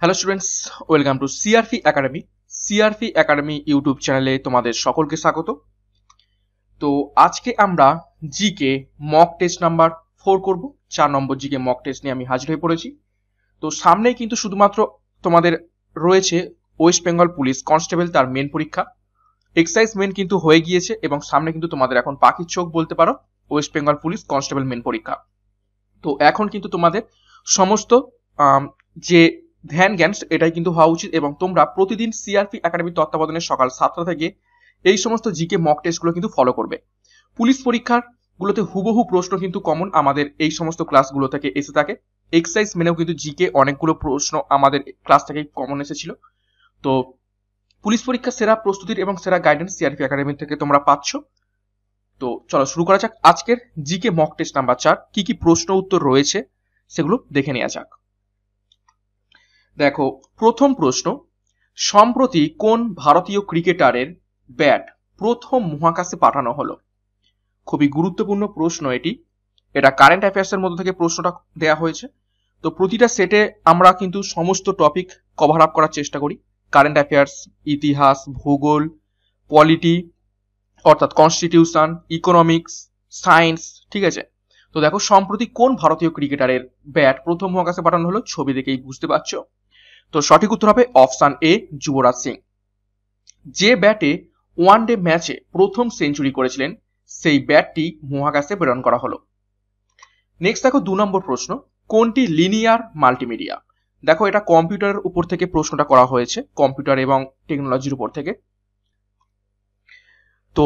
hello students welcome to CRP academy CRP academy YouTube চ্যানেলে তোমাদের সকলকে স্বাগত তো আজকে আমরা GK mock test number four করব চার নম্বর জিকে মক টেস্ট নিয়ে আমি হাজির হয়ে পড়েছি তো সামনেই কিন্তু শুধুমাত্র তোমাদের রয়েছে ওয়েস্ট বেঙ্গল পুলিশ কনস্টেবল তার মেন পরীক্ষা এক্সাইজ মেন কিন্তু হয়ে গিয়েছে এবং সামনে কিন্তু তোমাদের এখন পাখির চোখ বলতে পারো West Bengal police constable main পরীক্ষা তো এখন কিন্তু তোমাদের সমস্ত যে ধ্যান জ্ঞান এটাই কিন্তু হওয়া উচিত এবং তোমরা প্রতিদিন সিআরপি একাডেমির তত্ত্বাবধানে সকাল সাতটা থেকে এই সমস্ত জিকে মক টেস্টগুলো কিন্তু ফলো করবে পুলিশ পরীক্ষার গুলোতে হুবহু প্রশ্ন কিন্তু কমন আমাদের এই সমস্ত ক্লাসগুলো থেকে এসে থাকে এক্সারসাইজ মেনেও কিন্তু জিকে অনেকগুলো প্রশ্ন আমাদের ক্লাস থেকে কমন এসেছিল তো পুলিশ পরীক্ষা সেরা প্রস্তুতির এবং সেরা গাইডেন্স সিআরপি একাডেমি থেকে তোমরা পাচ্ছ তো চলো শুরু করা যাক আজকের জিকে মক টেস্ট নাম্বার চার কি কি প্রশ্ন উত্তর রয়েছে সেগুলো দেখে নেওয়া যাক দেখো প্রথম প্রশ্ন সম্প্রতি কোন ভারতীয় ক্রিকেটারের ব্যাট প্রথম মহাকাশে পাঠানো হলো খুবই গুরুত্বপূর্ণ প্রশ্ন এটি এটা কারেন্ট অ্যাফেয়ার্সের মধ্যে থেকে প্রশ্নটা দেয়া হয়েছে তো প্রতিটা সেটে আমরা কিন্তু সমস্ত টপিক কভার আপ করার চেষ্টা করি কারেন্ট অ্যাফেয়ার্স ইতিহাস ভূগোল পলিটি অর্থাৎ কনস্টিটিউশন ইকোনমিক্স সায়েন্স ঠিক আছে তো দেখো সম্প্রতি কোন ভারতীয় ক্রিকেটারের ব্যাট প্রথম মহাকাশে পাঠানো হলো ছবি দেখেই বুঝতে পারছো তো সঠিক উত্তর হবে অপশান এ যুবরাজ সিং যে ব্যাটে ওয়ান ডে ম্যাচে প্রথম সেঞ্চুরি করেছিলেন সেই ব্যাটটি মহাকাশে প্রেরণ করা হলো নেক্সট দেখো দু নম্বর প্রশ্ন কোনটি লিনিয়ার মাল্টিমিডিয়া দেখো এটা কম্পিউটারের উপর থেকে প্রশ্নটা করা হয়েছে কম্পিউটার এবং টেকনোলজির উপর থেকে তো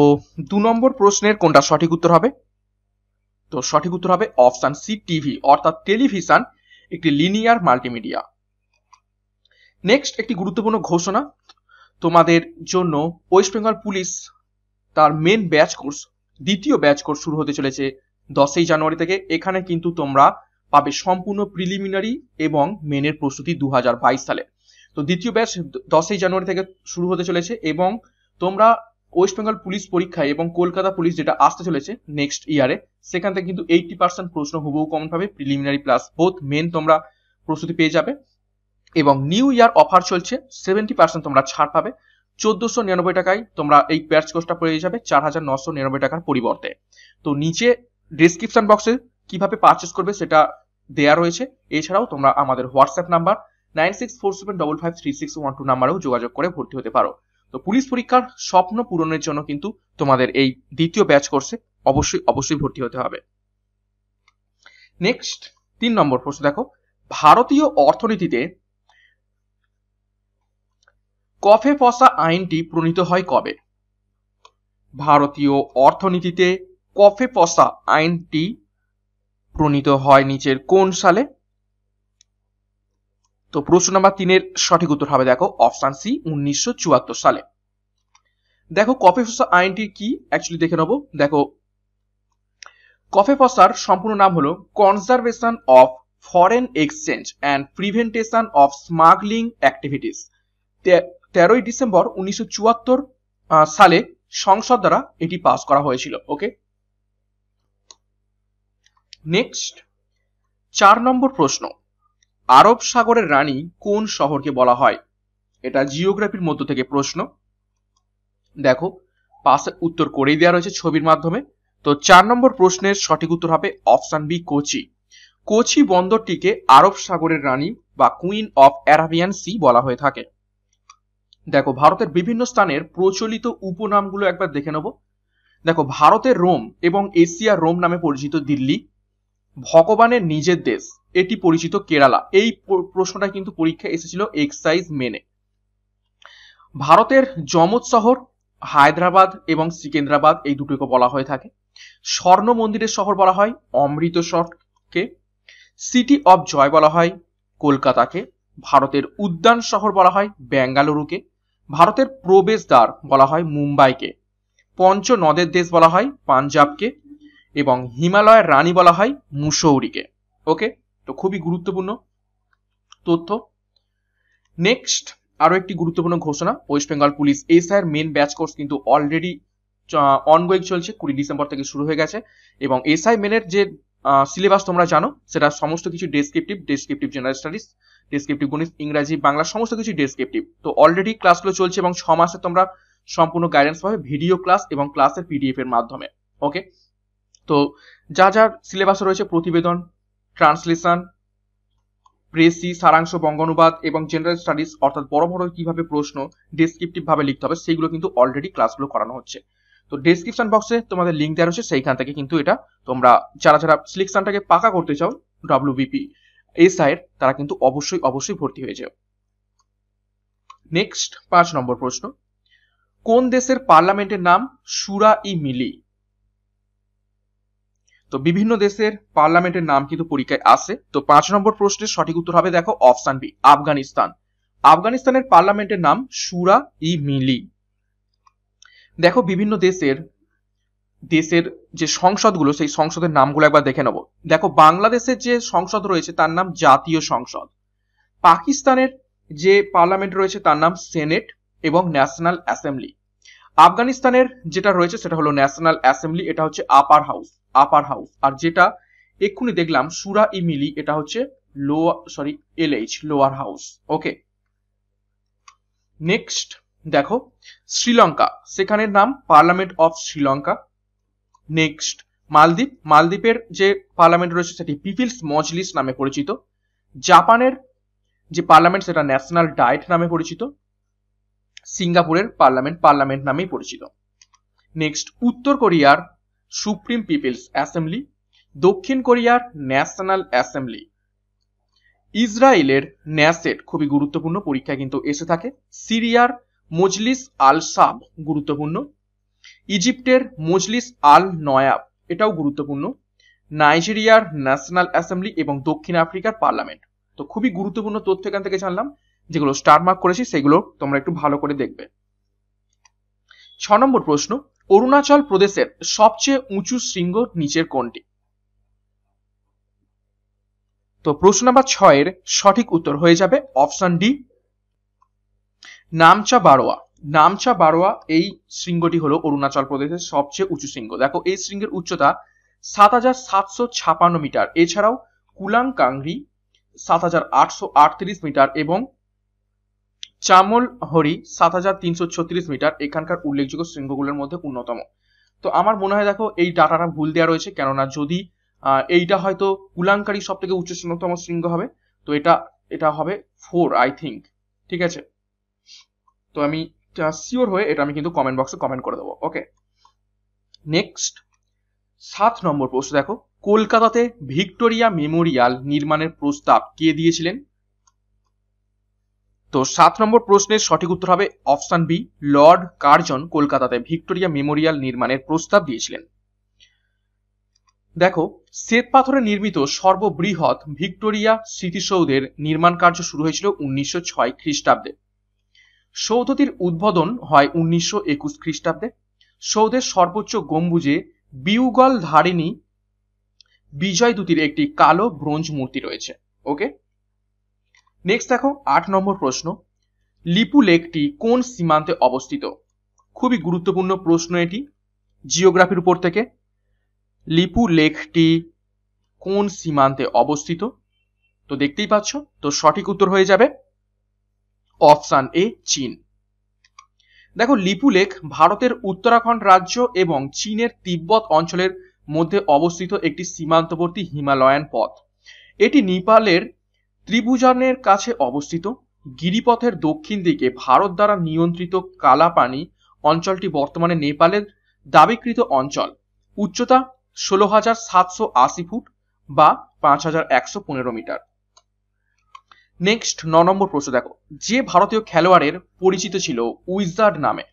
দু নম্বর প্রশ্নের কোনটা সঠিক উত্তর হবে তো সঠিক উত্তর হবে অপশান সি টিভি অর্থাৎ টেলিভিশন একটি লিনিয়ার মাল্টিমিডিয়া নেক্সট একটি গুরুত্বপূর্ণ ঘোষণা তোমাদের জন্য ওয়েস্ট বেঙ্গল পুলিশ তার মেন ব্যাচ কোর্স দ্বিতীয় ব্যাচ কোর্স শুরু হতে চলেছে দশই জানুয়ারি থেকে এখানে কিন্তু তোমরা পাবে সম্পূর্ণ প্রিলিমিনারি এবং মেনের প্রস্তুতি দু সালে তো দ্বিতীয় ব্যাচ দশই জানুয়ারি থেকে শুরু হতে চলেছে এবং তোমরা ওয়েস্ট বেঙ্গল পুলিশ পরীক্ষায় এবং কলকাতা পুলিশ যেটা আসতে চলেছে নেক্সট ইয়ারে সেখান থেকে কিন্তু এইটটি পার্সেন্ট প্রশ্ন হুবহু কমন পাবে প্রিলিমিনারি প্লাস বোথ মেন তোমরা প্রস্তুতি পেয়ে যাবে এবং নিউ ইয়ার অফার চলছে সেভেন্টি পার্সেন্ট তোমরা ছাড় পাবে চোদ্দশো নিরানব্বই টাকায় তোমরা এই প্যাচ কোর্সটা পেয়ে যাবে চার হাজার নশো নিরানব্বই টাকার পরিবর্তে তো নিচে ডিসক্রিপশন বক্সে কিভাবে পারচেস করবে সেটা দেয়া রয়েছে এছাড়াও তোমরা আমাদের WhatsApp number nine six four seven double five three six one two নাম্বারেও যোগাযোগ করে ভর্তি হতে পারো তো পুলিশ পরীক্ষার স্বপ্ন পূরণের জন্য কিন্তু তোমাদের এই দ্বিতীয় ব্যাচ কোর্সে অবশ্যই অবশ্যই ভর্তি হতে হবে নেক্সট তিন নম্বর প্রশ্ন দেখো ভারতীয় অর্থনীতিতে কফে পসা আইনটি প্রণীত হয় কবে ভারতীয় অর্থনীতিতে কফে পসা আইনটি প্রণীত হয় নিচের কোন সালে তো প্রশ্ন নাম্বার তিনের সঠিক উত্তর হবে দেখো অপশান সি উনিশশো সালে দেখো কফে ফসা আইনটি কি অ্যাকচুয়ালি দেখে নেবো দেখো কফে ফসার সম্পূর্ণ নাম হলো conservation of foreign exchange and prevention of smuggling activities তেরোই ডিসেম্বর উনিশশো সালে সংসদ দ্বারা এটি পাস করা হয়েছিল ওকে নেক্সট চার নম্বর প্রশ্ন আরব সাগরের রানী কোন শহরকে বলা হয় এটা জিওগ্রাফির মধ্য থেকে প্রশ্ন দেখো পাশে উত্তর করেই দেওয়া রয়েছে ছবির মাধ্যমে তো চার নম্বর প্রশ্নের সঠিক উত্তর হবে অপশান বি কোচি কোচি বন্দরটিকে আরব সাগরের রানী বা কুইন অফ অ্যারাবিয়ান সি বলা হয়ে থাকে দেখো ভারতের বিভিন্ন স্থানের প্রচলিত উপনামগুলো একবার দেখে নেব দেখো ভারতের রোম এবং এশিয়া রোম নামে পরিচিত দিল্লি ভগবানের নিজের দেশ এটি পরিচিত কেরালা এই প্রশ্নটা কিন্তু পরীক্ষায় এসেছিল এক্সাইজ মেনে ভারতের যমজ শহর হায়দ্রাবাদ এবং সিকেন্দ্রাবাদ এই দুটোকে বলা হয়ে থাকে স্বর্ণ মন্দিরের শহর বলা হয় অমৃতসরকে সিটি অব জয় বলা হয় কলকাতাকে ভারতের উদ্যান শহর বলা হয় বেঙ্গালুরুকে ভারতের প্রবেশদ্বার বলা হয় মুম্বাইকে পঞ্চ নদের দেশ বলা হয় পাঞ্জাবকে এবং হিমালয়ের রানী বলা হয় মুসৌরিকে ওকে তো খুবই গুরুত্বপূর্ণ তথ্য নেক্সট আরও একটি গুরুত্বপূর্ণ ঘোষণা ওয়েস্ট বেঙ্গল পুলিশ এসআইয়ের মেন ব্যাচ কোর্স কিন্তু অলরেডি অনগোয়িং চলছে কুড়ি ডিসেম্বর থেকে শুরু হয়ে গেছে এবং এস আই মেনের যে সিলেবাস তোমরা জানো সেটা সমস্ত কিছু descriptive descriptive general studies descriptive গণিত ইংরাজি বাংলা সমস্ত কিছু ডেসক্রিপটিভ তো অলরেডি ক্লাসগুলো চলছে এবং ছ মাসে তোমরা সম্পূর্ণ গাইডেন্স পাবে ভিডিও ক্লাস এবং ক্লাসের পিডিএফ এর মাধ্যমে ওকে তো যা যা সিলেবাস রয়েছে প্রতিবেদন ট্রান্সলেশন প্রেসি সারাংশ বঙ্গানুবাদ এবং জেনারেল স্টাডিজ অর্থাৎ বড় বড় কিভাবে প্রশ্ন ডেসক্রিপটিভ ভাবে লিখতে হবে সেগুলো কিন্তু অলরেডি ক্লাসগুলো করানো হচ্ছে তো ডিসক্রিপশন বক্সে তোমাদের লিঙ্ক দেওয়া রয়েছে সেইখান থেকে কিন্তু এটা তোমরা যারা যারা সিলেকশনটাকে পাকা করতে চাও ডাব্লিউবিপি এই সাইড তারা কিন্তু অবশ্যই অবশ্যই ভর্তি হয়ে যাও নেক্সট পাঁচ নম্বর প্রশ্ন কোন দেশের পার্লামেন্টের নাম সুরা ই মিলি তো বিভিন্ন দেশের পার্লামেন্টের নাম কিন্তু পরীক্ষায় আসে তো পাঁচ নম্বর প্রশ্নের সঠিক উত্তর হবে দেখো অপশন বি আফগানিস্তান আফগানিস্তানের পার্লামেন্টের নাম সুরা ই মিলি দেখো বিভিন্ন দেশের দেশের যে সংসদগুলো সেই সংসদের নামগুলো একবার দেখে নেব দেখো বাংলাদেশের যে সংসদ রয়েছে তার নাম জাতীয় সংসদ পাকিস্তানের যে পার্লামেন্ট রয়েছে তার নাম সেনেট এবং ন্যাশনাল অ্যাসেম্বলি আফগানিস্তানের যেটা রয়েছে সেটা হলো ন্যাশনাল অ্যাসেম্বলি এটা হচ্ছে আপার হাউস আপার হাউস আর যেটা এক্ষুনি দেখলাম সুরা ই মিলি এটা হচ্ছে lower sorry LH lower house okay next দেখো শ্রীলঙ্কা সেখানের নাম পার্লামেন্ট অফ শ্রীলঙ্কা নেক্সট মালদ্বীপ মালদ্বীপের যে পার্লামেন্ট রয়েছে সেটি পিপিলস মজলিস নামে পরিচিত জাপানের যে পার্লামেন্ট সেটা ন্যাশনাল ডায়েট নামে পরিচিত সিঙ্গাপুরের পার্লামেন্ট পার্লামেন্ট নামেই পরিচিত নেক্সট উত্তর কোরিয়ার সুপ্রিম পিপলস অ্যাসেম্বলি দক্ষিণ কোরিয়ার ন্যাশনাল অ্যাসেম্বলি ইসরায়েলের ন্যাসেট e খুবই গুরুত্বপূর্ণ পরীক্ষা কিন্তু এসে থাকে সিরিয়ার মজলিস আল সাব গুরুত্বপূর্ণ ইজিপ্টের মজলিস আল নয়াব এটাও গুরুত্বপূর্ণ নাইজেরিয়ার ন্যাশনাল অ্যাসেম্বলি এবং দক্ষিণ আফ্রিকার পার্লামেন্ট তো খুবই গুরুত্বপূর্ণ তথ্য এখান থেকে জানলাম যেগুলো স্টারমার্ক করেছি সেগুলো তোমরা একটু ভালো করে দেখবে ছ নম্বর প্রশ্ন অরুণাচল প্রদেশের সবচেয়ে উঁচু শৃঙ্গ নিচের কোনটি তো প্রশ্ন নাম্বার ছয়ের সঠিক উত্তর হয়ে যাবে অপশন ডি নামচা বারোয়া নামচা বারোয়া এই শৃঙ্গটি হলো অরুণাচল প্রদেশের সবচেয়ে উঁচু শৃঙ্গ দেখো এই শৃঙ্গের উচ্চতা সাত হাজার সাতশো ছাপান্ন মিটার এছাড়াও কুলাং কাংরি সাত হাজার আটশো আটত্রিশ মিটার এবং চামল হরি সাত হাজার তিনশো ছত্রিশ মিটার এখানকার উল্লেখযোগ্য শৃঙ্গগুলোর মধ্যে অন্যতম তো আমার মনে হয় দেখো এই ডাটাটা ভুল দেওয়া রয়েছে কেননা যদি এইটা হয়তো কুলাঙ্কারি সব থেকে উচ্চতম শৃঙ্গ হবে তো এটা এটা হবে ফোর আই থিঙ্ক ঠিক আছে তো আমি সিওর হয়ে এটা আমি কিন্তু কমেন্ট বক্সে কমেন্ট করে দেবো ওকে নেক্সট সাত নম্বর প্রশ্ন দেখো কলকাতাতে ভিক্টোরিয়া মেমোরিয়াল নির্মাণের প্রস্তাব কে দিয়েছিলেন তো সাত নম্বর প্রশ্নের সঠিক উত্তর হবে অপশন বি লর্ড কার্জন কলকাতাতে ভিক্টোরিয়া মেমোরিয়াল নির্মাণের প্রস্তাব দিয়েছিলেন দেখো শ্বেত পাথরে নির্মিত সর্ববৃহৎ ভিক্টোরিয়া স্মৃতিসৌধের নির্মাণ কার্য শুরু হয়েছিল উনিশশো ছয় খ্রিস্টাব্দে সৌধটির উদ্বোধন হয় উনিশশো একুশ খ্রিস্টাব্দে সৌধের সর্বোচ্চ গম্বুজে বিউগল ধারিণী বিজয় দুতির একটি কালো ব্রোঞ্জ মূর্তি রয়েছে ওকে নেক্সট দেখো আট নম্বর প্রশ্ন লিপু লেকটি কোন সীমান্তে অবস্থিত খুবই গুরুত্বপূর্ণ প্রশ্ন এটি জিওগ্রাফির উপর থেকে লিপু লেকটি কোন সীমান্তে অবস্থিত তো দেখতেই পাচ্ছ তো সঠিক উত্তর হয়ে যাবে অপশান এ চীন দেখো লিপুলেখ ভারতের উত্তরাখণ্ড রাজ্য এবং চীনের তিব্বত অঞ্চলের মধ্যে অবস্থিত একটি সীমান্তবর্তী হিমালয়ান পথ এটি নেপালের ত্রিভুজানের কাছে অবস্থিত গিরিপথের দক্ষিণ দিকে ভারত দ্বারা নিয়ন্ত্রিত কালাপানি অঞ্চলটি বর্তমানে নেপালের দাবিকৃত অঞ্চল উচ্চতা ষোলো হাজার সাতশো আশি ফুট বা পাঁচ হাজার একশো পনেরো মিটার নেক্সট ন নম্বর প্রশ্ন দেখো যে ভারতীয় খেলোয়াড়ের পরিচিত ছিল উইজার্ড নামে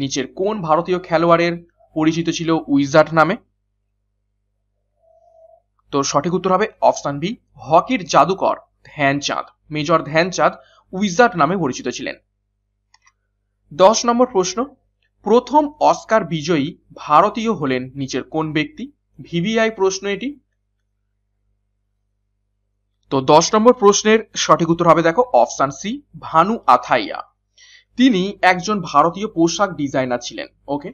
নিচের কোন ভারতীয় খেলোয়াড়ের পরিচিত ছিল উইজার্ড নামে তো সঠিক উত্তর হবে অপশন বি হকির জাদুকর ধ্যানচাঁদ মেজর ধ্যানচাঁদ উইজার্ড নামে পরিচিত ছিলেন দশ নম্বর প্রশ্ন প্রথম অস্কার বিজয়ী ভারতীয় হলেন নিচের কোন ব্যক্তি ভিভিআই প্রশ্ন এটি তো দশ নম্বর প্রশ্নের সঠিক উত্তর হবে দেখো অপশান সি ভানু আথাইয়া তিনি একজন ভারতীয় পোশাক ডিজাইনার ছিলেন ওকে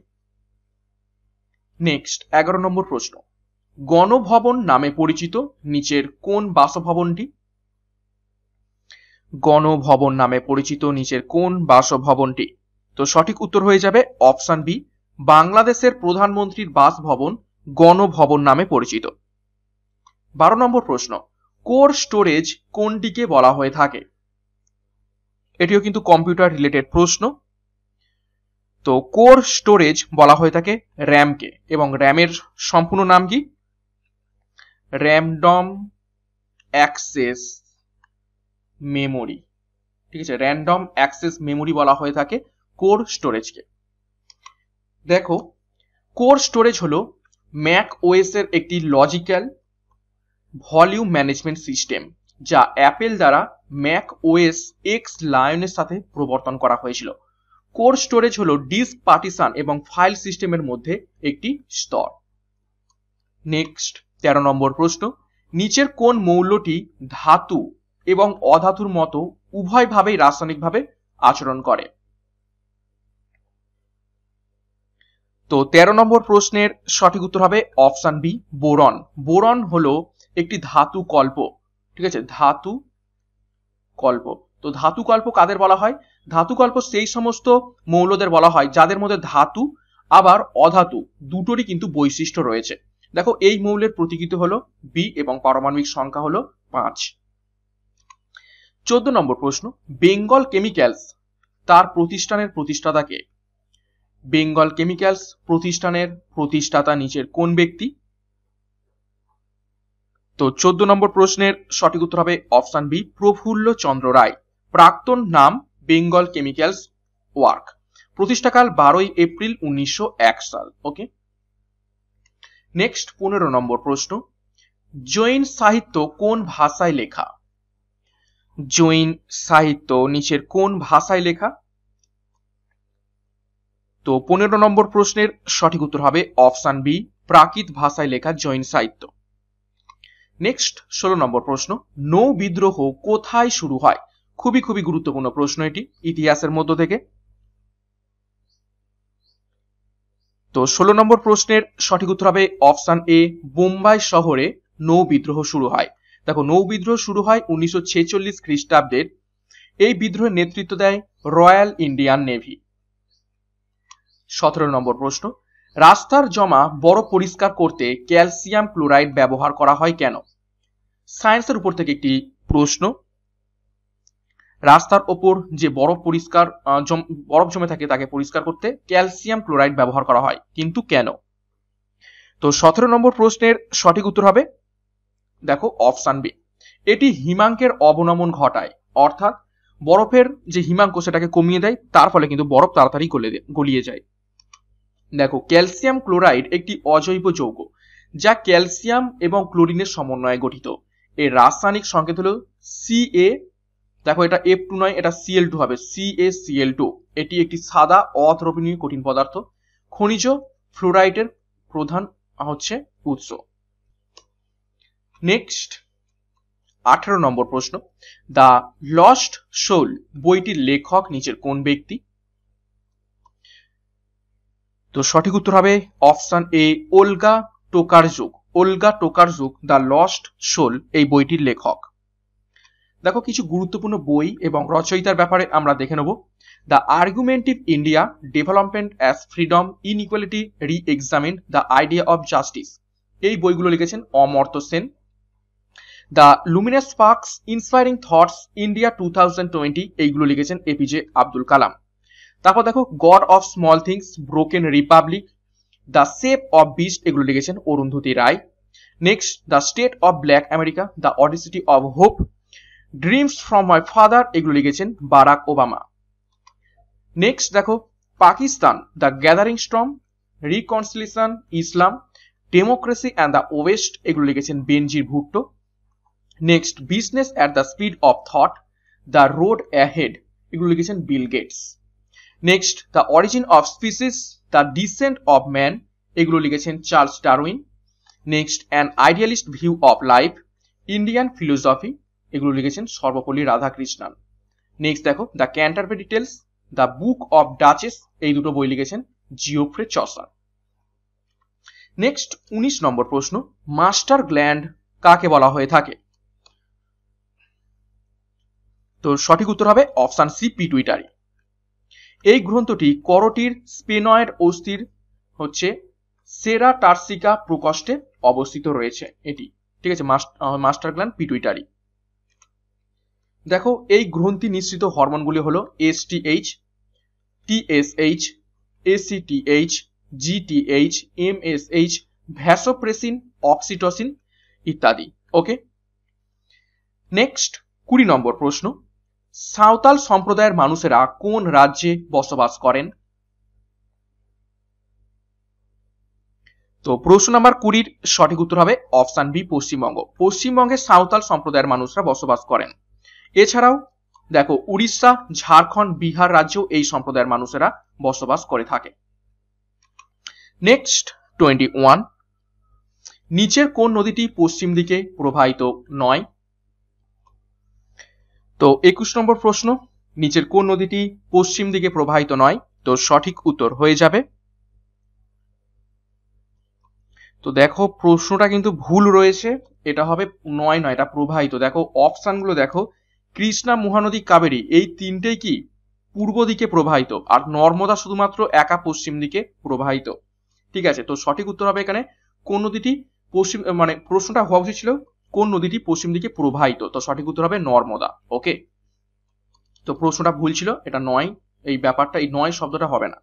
নেক্সট এগারো নম্বর প্রশ্ন গণভবন নামে পরিচিত নিচের কোন বাসভবনটি গণভবন নামে পরিচিত নিচের কোন বাসভবনটি তো সঠিক উত্তর হয়ে যাবে অপশান বি বাংলাদেশের প্রধানমন্ত্রীর বাসভবন গণভবন নামে পরিচিত বারো নম্বর প্রশ্ন কোর স্টোরেজ কোনটিকে বলা হয়ে থাকে এটিও কিন্তু কম্পিউটার রিলেটেড প্রশ্ন তো কোর স্টোরেজ বলা হয়ে থাকে র্যামকে এবং র্যামের সম্পূর্ণ নাম কি র্যামডম অ্যাক্সেস মেমোরি ঠিক আছে র্যান্ডম অ্যাক্সেস মেমোরি বলা হয়ে থাকে কোর স্টোরেজকে দেখো কোর স্টোরেজ হলো ম্যাক ওএস এর একটি লজিক্যাল ভলিউম ম্যানেজমেন্ট সিস্টেম যা অ্যাপেল দ্বারা ম্যাক ওএস এক্স লায়নের সাথে প্রবর্তন করা হয়েছিল কোর স্টোরেজ হল ডিস্ক পার্টিশন এবং ফাইল সিস্টেমের মধ্যে একটি স্তর নেক্সট তেরো নম্বর প্রশ্ন নিচের কোন মৌলটি ধাতু এবং অধাতুর মতো উভয়ভাবেই রাসায়নিকভাবে আচরণ করে তো তেরো নম্বর প্রশ্নের সঠিক উত্তর হবে অপশন বি বোরন বোরন হলো একটি ধাতু কল্প ঠিক আছে ধাতু কল্প তো ধাতু কল্প কাদের বলা হয় ধাতু কল্প সেই সমস্ত মৌলদের বলা হয় যাদের মধ্যে ধাতু আবার অধাতু দুটোরই কিন্তু বৈশিষ্ট্য রয়েছে দেখো এই মৌলের প্রতীকিত হলো বি এবং পারমাণবিক সংখ্যা হলো পাঁচ চোদ্দ নম্বর প্রশ্ন বেঙ্গল কেমিক্যালস তার প্রতিষ্ঠানের প্রতিষ্ঠাতাকে বেঙ্গল কেমিক্যালস প্রতিষ্ঠানের প্রতিষ্ঠাতা নিচের কোন ব্যক্তি তো চোদ্দ নম্বর প্রশ্নের সঠিক উত্তর হবে অপশান বি প্রফুল্ল চন্দ্র রায় প্রাক্তন নাম বেঙ্গল কেমিক্যালস ওয়ার্ক প্রতিষ্ঠাকাল বারোই এপ্রিল উনিশশো সাল ওকে নেক্সট পনেরো নম্বর প্রশ্ন জৈন সাহিত্য কোন ভাষায় লেখা জৈন সাহিত্য নিচের কোন ভাষায় লেখা তো পনেরো নম্বর প্রশ্নের সঠিক উত্তর হবে অপশান বি প্রাকৃত ভাষায় লেখা জৈন সাহিত্য নেক্সট ষোলো নম্বর প্রশ্ন নৌ বিদ্রোহ কোথায় শুরু হয় খুবই খুবই গুরুত্বপূর্ণ প্রশ্ন এটি ইতিহাসের মধ্য থেকে তো ষোলো নম্বর প্রশ্নের সঠিক উত্তর হবে অপশন এ বোম্বাই শহরে নৌ বিদ্রোহ শুরু হয় দেখো নৌ বিদ্রোহ শুরু হয় উনিশশো ছেচল্লিশ খ্রিস্টাব্দের এই বিদ্রোহের নেতৃত্ব দেয় রয়্যাল ইন্ডিয়ান নেভি সতেরো নম্বর প্রশ্ন রাস্তার জমা বড় পরিষ্কার করতে ক্যালসিয়াম ক্লোরাইড ব্যবহার করা হয় কেন সায়েন্সের উপর থেকে একটি প্রশ্ন রাস্তার ওপর যে বরফ পরিষ্কার বরফ জমে থাকে তাকে পরিষ্কার করতে ক্যালসিয়াম ক্লোরাইড ব্যবহার করা হয় কিন্তু কেন তো সতেরো নম্বর প্রশ্নের সঠিক উত্তর হবে দেখো অপশান বি এটি হিমাঙ্কের অবনমন ঘটায় অর্থাৎ বরফের যে হিমাঙ্ক সেটাকে কমিয়ে দেয় তার ফলে কিন্তু বরফ তাড়াতাড়ি গলিয়ে যায় দেখো ক্যালসিয়াম ক্লোরাইড একটি অজৈব যৌগ যা ক্যালসিয়াম এবং ক্লোরিনের সমন্বয়ে গঠিত এর রাসায়নিক সংকেত হলো সি এ দেখো এটা এফ টু নয় এটা সিএল টু হবে সি এ সিএল টু এটি একটি সাদা অথরোপিনীয় কঠিন পদার্থ খনিজ ফ্লোরাইটের প্রধান হচ্ছে উৎস নেক্সট আঠারো নম্বর প্রশ্ন দ্য লস্ট সোল বইটির লেখক নিচের কোন ব্যক্তি তো সঠিক উত্তর হবে option A Olga Tokarczuk Olga Tokarczuk the lost soul এই বইটির লেখক দেখো কিছু গুরুত্বপূর্ণ বই এবং রচয়িতার ব্যাপারে আমরা দেখে নেব the argumentative India development as freedom inequality re examine the idea of justice এই বইগুলো লিখেছেন Amartya Sen the luminous sparks inspiring thoughts India two thousand twenty এইগুলো লিখেছেন এপিজে আব্দুল কালাম তারপর দেখো god of small things broken republic the shape of beast এগুলো লিখেছেন Arundhati Roy next the state of black America the audacity of hope dreams from my father এগুলো লিখেছেন Barack Obama next দেখো Pakistan the gathering storm reconciliation Islam democracy and the west এগুলো লিখেছেন Benazir Bhutto next business at the speed of thought the road ahead এগুলো লিখেছেন Bill Gates next the origin of species the descent of man এগুলো লিখেছেন Charles Darwin next an idealist view of life Indian philosophy এগুলো লিখেছেন Sarvepalli Radhakrishnan next দেখো the Canterbury details the book of duchess এই দুটো বই লিখেছেন জিওফ্রে চসার নেক্সট উনিশ নম্বর প্রশ্ন মাস্টার গ্ল্যান্ড কাকে বলা হয়ে থাকে তো সঠিক উত্তর হবে অপশান সি পিটুইটারি এই গ্রন্থটি করটির স্পেনয়েড অস্থির হচ্ছে সেরা টার্সিকা প্রকোষ্ঠে অবস্থিত রয়েছে এটি ঠিক আছে মাস্টার গ্ল্যান্ড পিটুইটারি দেখো এই গ্রন্থি নিঃসৃত হরমোনগুলি হলো STH TSH ACTH GTH H vasopressin oxytocin ইত্যাদি ওকে নেক্সট কুড়ি নম্বর প্রশ্ন সাঁওতাল সম্প্রদায়ের মানুষেরা কোন রাজ্যে বসবাস করেন তো প্রশ্ন নাম্বার কুড়ির সঠিক উত্তর হবে অপশান বি পশ্চিমবঙ্গ পশ্চিমবঙ্গে সাঁওতাল সম্প্রদায়ের মানুষরা বসবাস করেন এছাড়াও দেখো উড়িষ্যা ঝাড়খণ্ড বিহার রাজ্যেও এই সম্প্রদায়ের মানুষেরা বসবাস করে থাকে নেক্সট টোয়েন্টি ওয়ান নিচের কোন নদীটি পশ্চিম দিকে প্রবাহিত নয় তো একুশ নম্বর প্রশ্ন নিচের কোন নদীটি পশ্চিম দিকে প্রবাহিত নয় তো সঠিক উত্তর হয়ে যাবে তো দেখো প্রশ্নটা কিন্তু ভুল রয়েছে এটা হবে নয় নয় এটা প্রবাহিত দেখো অপশানগুলো দেখো কৃষ্ণা মহানদী কাবেরী এই তিনটেই কি পূর্ব দিকে প্রবাহিত আর নর্মদা শুধুমাত্র একা পশ্চিম দিকে প্রবাহিত ঠিক আছে তো সঠিক উত্তর হবে এখানে কোন নদীটি পশ্চিম মানে প্রশ্নটা হওয়া উচিত ছিল কোন নদীটি পশ্চিম দিকে প্রবাহিত তো সঠিক উত্তর হবে নর্মদা ওকে তো প্রশ্নটা ভুল ছিল এটা নয় এই ব্যাপারটা এই নয় শব্দটা হবে না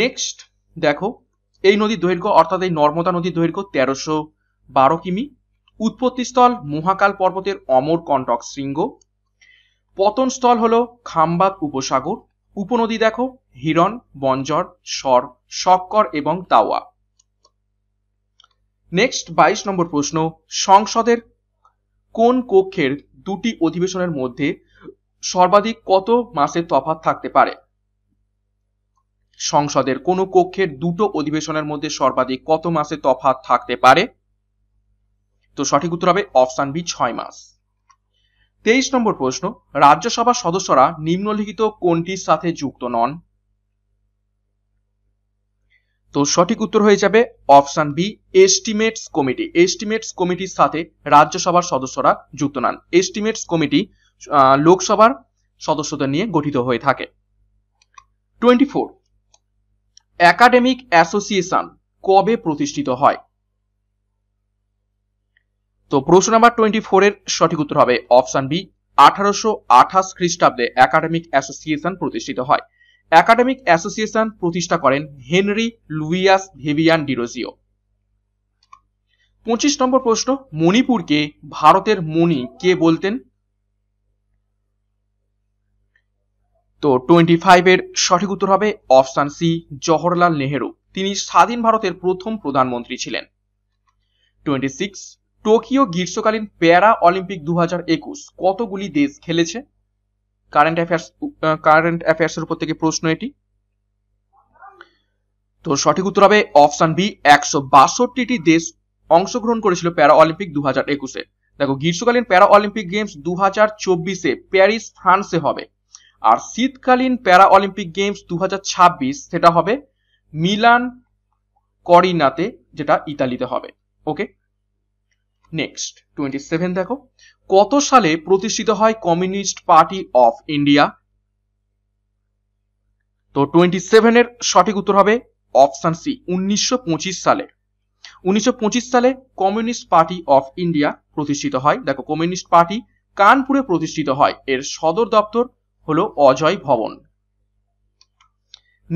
নেক্সট দেখো এই নদীর দৈর্ঘ্য অর্থাৎ এই নর্মদা নদীর দৈর্ঘ্য তেরোশো বারো কিমি উৎপত্তিস্থল মহাকাল পর্বতের অমর কণ্টক শৃঙ্গ পতনস্থল হলো খাম্বাত উপসাগর উপনদী দেখো হিরণ বঞ্জর সর শক্কর এবং তাওয়া নেক্সট বাইশ নম্বর প্রশ্ন সংসদের কোন কক্ষের দুটি অধিবেশনের মধ্যে সর্বাধিক কত মাসের তফাত থাকতে পারে সংসদের কোন কক্ষের দুটো অধিবেশনের মধ্যে সর্বাধিক কত মাসের তফাত থাকতে পারে তো সঠিক উত্তর হবে অপশান বি ছয় মাস তেইশ নম্বর প্রশ্ন রাজ্যসভার সদস্যরা নিম্নলিখিত কোনটির সাথে যুক্ত নন তো সঠিক উত্তর হয়ে যাবে option B estimates committee estimates কমিটির সাথে রাজ্যসভার সদস্যরা যুক্ত নন এস্টিমেটস কমিটি লোকসভার সদস্যদের নিয়ে গঠিত হয়ে থাকে টোয়েন্টি ফোর একাডেমিক অ্যাসোসিয়েশন কবে প্রতিষ্ঠিত হয় তো প্রশ্ন নাম্বার টোয়েন্টি ফোরের সঠিক উত্তর হবে অপশন বি আঠারোশো আঠাশ খ্রিস্টাব্দে একাডেমিক অ্যাসোসিয়েশন প্রতিষ্ঠিত হয় একাডেমিক অ্যাসোসিয়েশন প্রতিষ্ঠা করেন হেনরি লুইয়াস ভেভিয়ান ডিরোজিও পঁচিশ নম্বর প্রশ্ন মণিপুরকে ভারতের মণি কে বলতেন তো টোয়েন্টি ফাইভের সঠিক উত্তর হবে অপশান সি জওহরলাল নেহেরু তিনি স্বাধীন ভারতের প্রথম প্রধানমন্ত্রী ছিলেন টোয়েন্টি সিক্স টোকিও গ্রীষ্মকালীন প্যারা অলিম্পিক দু কতগুলি দেশ খেলেছে কারেন্ট অ্যাফেয়ার্স কারেন্ট অ্যাফেয়ার্সের উপর থেকে প্রশ্ন এটি তো সঠিক উত্তর হবে অপশন বি একশো বাষট্টিটি দেশ অংশগ্রহণ করেছিল প্যারা অলিম্পিক দু হাজার একুশে দেখো গ্রীষ্মকালীন প্যারা অলিম্পিক গেমস দু হাজার চব্বিশে প্যারিস ফ্রান্সে হবে আর শীতকালীন প্যারা অলিম্পিক গেমস দু হাজার ছাব্বিশ সেটা হবে মিলান করিনাতে যেটা ইতালিতে হবে ওকে নেক্সট টোয়েন্টি সেভেন দেখো কত সালে প্রতিষ্ঠিত হয় কমিউনিস্ট পার্টি অফ ইন্ডিয়া তো টোয়েন্টি সেভেনের সঠিক উত্তর হবে অপশান সি উনিশশো সালে উনিশশো সালে কমিউনিস্ট পার্টি অফ ইন্ডিয়া প্রতিষ্ঠিত হয় দেখো কমিউনিস্ট পার্টি কানপুরে প্রতিষ্ঠিত হয় এর সদর দপ্তর হল অজয় ভবন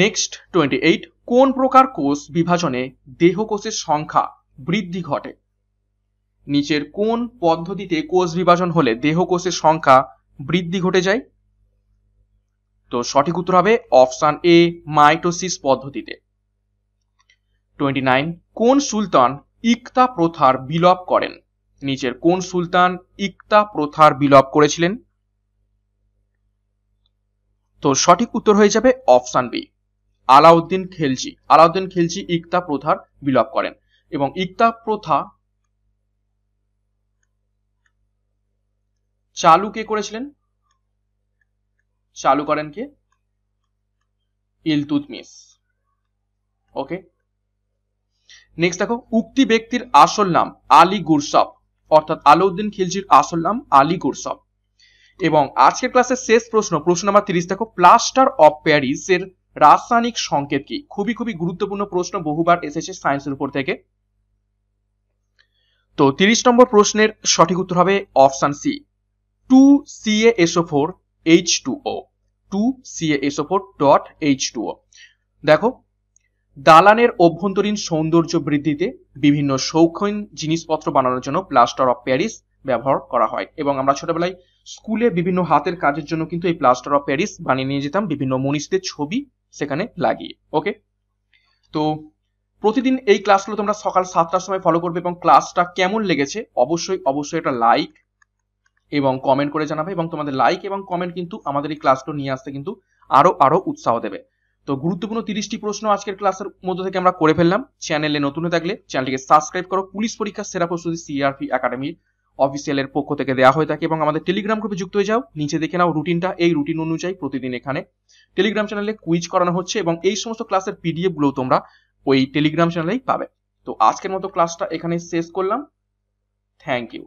নেক্সট টোয়েন্টি এইট কোন প্রকার কোষ বিভাজনে দেহকোষের সংখ্যা বৃদ্ধি ঘটে নিচের কোন পদ্ধতিতে কোষ বিভাজন হলে দেহ কোষের সংখ্যা বৃদ্ধি ঘটে যায় তো সঠিক উত্তর হবে অপশান এ মাইটোসিস পদ্ধতিতে টোয়েন্টি নাইন কোন সুলতান ইকতা প্রথার বিলোপ করেন নিচের কোন সুলতান ইকতা প্রথার বিলোপ করেছিলেন তো সঠিক উত্তর হয়ে যাবে অপশান বি আলাউদ্দিন খেলজি আলাউদ্দিন খেলজি ইকতা প্রথার বিলোপ করেন এবং ইকতা প্রথা চালু কে করেছিলেন চালু করেন কে ইলতুতমিস ওকে নেক্সট দেখো উক্তি ব্যক্তির আসল নাম আলী গুরসব অর্থাৎ আলাউদ্দিন খিলজির আসল নাম আলী গুরসব এবং আজকের ক্লাসের শেষ প্রশ্ন প্রশ্ন নাম্বার তিরিশ দেখো প্লাস্টার অফ প্যারিস এর রাসায়নিক সংকেত কি খুবই খুবই গুরুত্বপূর্ণ প্রশ্ন বহুবার এসেছে সায়েন্সের উপর থেকে তো তিরিশ নম্বর প্রশ্নের সঠিক উত্তর হবে option C two CA four H two O two four dot H two O দেখো দালানের অভ্যন্তরীণ সৌন্দর্য বৃদ্ধিতে বিভিন্ন শৌখিন জিনিসপত্র বানানোর জন্য প্লাস্টার অফ প্যারিস ব্যবহার করা হয় এবং আমরা ছোটবেলায় স্কুলে বিভিন্ন হাতের কাজের জন্য কিন্তু এই প্লাস্টার অফ প্যারিস বানিয়ে নিয়ে যেতাম বিভিন্ন মনীষদের ছবি সেখানে লাগিয়ে ওকে তো প্রতিদিন এই ক্লাসগুলো তোমরা সকাল সাতটার সময় ফলো করবে এবং ক্লাসটা কেমন লেগেছে অবশ্যই অবশ্যই এটা লাইক এবং কমেন্ট করে জানাবে এবং তোমাদের লাইক এবং কমেন্ট কিন্তু আমাদের এই ক্লাসটা নিয়ে আসতে কিন্তু আরও আরও উৎসাহ দেবে তো গুরুত্বপূর্ণ তিরিশটি প্রশ্ন আজকের ক্লাসের মধ্যে থেকে আমরা করে ফেললাম চ্যানেলে নতুন হয়ে থাকলে চ্যানেলটিকে সাবস্ক্রাইব করো পুলিশ পরীক্ষার সেরা প্রস্তুতি সিআরপি একাডেমির অফিসিয়ালের পক্ষ থেকে দেওয়া হয়ে থাকে এবং আমাদের টেলিগ্রাম গ্রুপে যুক্ত হয়ে যাও নিচে দেখে নাও রুটিনটা এই রুটিন অনুযায়ী প্রতিদিন এখানে টেলিগ্রাম চ্যানেলে কুইজ করানো হচ্ছে এবং এই সমস্ত ক্লাসের পিডিএফগুলো তোমরা ওই টেলিগ্রাম চ্যানেলেই পাবে তো আজকের মতো ক্লাসটা এখানে শেষ করলাম থ্যাংক ইউ